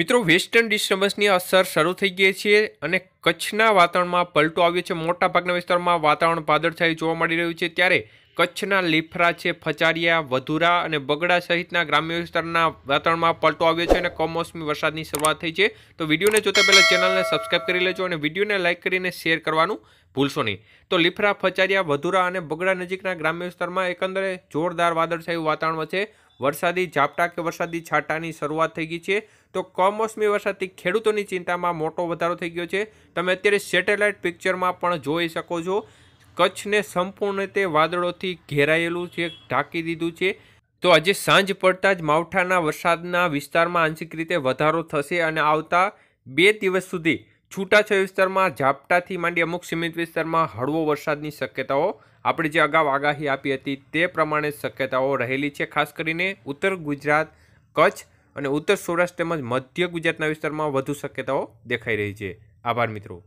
મિત્રો વેસ્ટર્ન ડિસ્ટર્બન્સની અસર શરૂ થઈ ગઈ છે અને કચ્છના વાતાવરણમાં પલટો આવ્યો છે મોટાભાગના વિસ્તારમાં વાતાવરણ વાદળછાયું જોવા મળી રહ્યું છે ત્યારે કચ્છના લીફરા છે ફચારિયા વધુરા અને બગડા સહિતના ગ્રામ્ય વિસ્તારના વાતાવરણમાં પલટો આવ્યો છે અને કમોસમી વરસાદની શરૂઆત થઈ છે તો વિડીયોને જોતા પહેલાં ચેનલને સબસ્ક્રાઈબ કરી લેજો અને વિડીયોને લાઇક કરીને શેર કરવાનું ભૂલશો નહીં તો લીફરા ફચારિયા વધુરા અને બગડા નજીકના ગ્રામ્ય વિસ્તારમાં એકંદરે જોરદાર વાદળછાયું વાતાવરણ છે વરસાદી ઝાપટા કે વરસાદી છાંટાની શરૂઆત થઈ ગઈ છે તો કમોસમી વરસાદથી ખેડૂતોની ચિંતામાં મોટો વધારો થઈ ગયો છે તમે અત્યારે સેટેલાઇટ પિક્ચરમાં પણ જોઈ શકો છો કચ્છને સંપૂર્ણ રીતે વાદળોથી ઘેરાયેલું છે ઢાંકી દીધું છે તો આજે સાંજ પડતા જ માવઠાના વરસાદના વિસ્તારમાં આંશિક રીતે વધારો થશે અને આવતા બે દિવસ સુધી છૂટાછવાયા વિસ્તારમાં ઝાપટાથી માંડી અમુક સીમિત વિસ્તારમાં હળવો વરસાદની શક્યતાઓ આપણે જે અગાઉ આગાહી આપી હતી તે પ્રમાણે શક્યતાઓ રહેલી છે ખાસ કરીને ઉત્તર ગુજરાત કચ્છ અને ઉત્તર સૌરાષ્ટ્ર તેમજ મધ્ય ગુજરાતના વિસ્તારમાં વધુ શક્યતાઓ દેખાઈ રહી છે આભાર મિત્રો